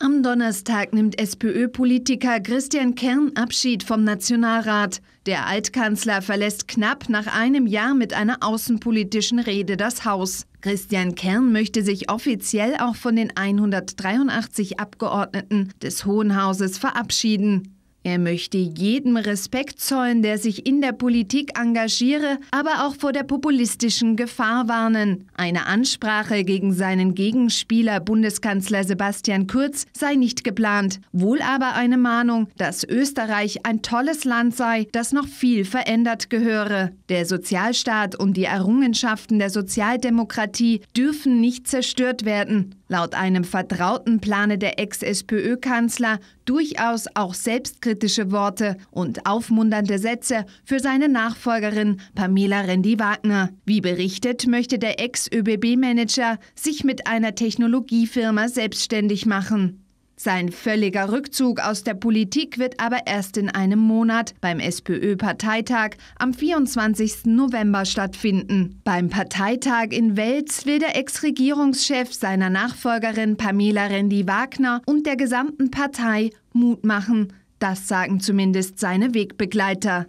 Am Donnerstag nimmt SPÖ-Politiker Christian Kern Abschied vom Nationalrat. Der Altkanzler verlässt knapp nach einem Jahr mit einer außenpolitischen Rede das Haus. Christian Kern möchte sich offiziell auch von den 183 Abgeordneten des Hohen Hauses verabschieden. Er möchte jedem Respekt zollen, der sich in der Politik engagiere, aber auch vor der populistischen Gefahr warnen. Eine Ansprache gegen seinen Gegenspieler Bundeskanzler Sebastian Kurz sei nicht geplant, wohl aber eine Mahnung, dass Österreich ein tolles Land sei, das noch viel verändert gehöre. Der Sozialstaat und die Errungenschaften der Sozialdemokratie dürfen nicht zerstört werden laut einem vertrauten Plane der Ex-SPÖ-Kanzler durchaus auch selbstkritische Worte und aufmunternde Sätze für seine Nachfolgerin Pamela Rendi-Wagner. Wie berichtet, möchte der Ex-ÖBB-Manager sich mit einer Technologiefirma selbstständig machen. Sein völliger Rückzug aus der Politik wird aber erst in einem Monat beim SPÖ-Parteitag am 24. November stattfinden. Beim Parteitag in Welz will der Ex-Regierungschef seiner Nachfolgerin Pamela Rendi-Wagner und der gesamten Partei Mut machen. Das sagen zumindest seine Wegbegleiter.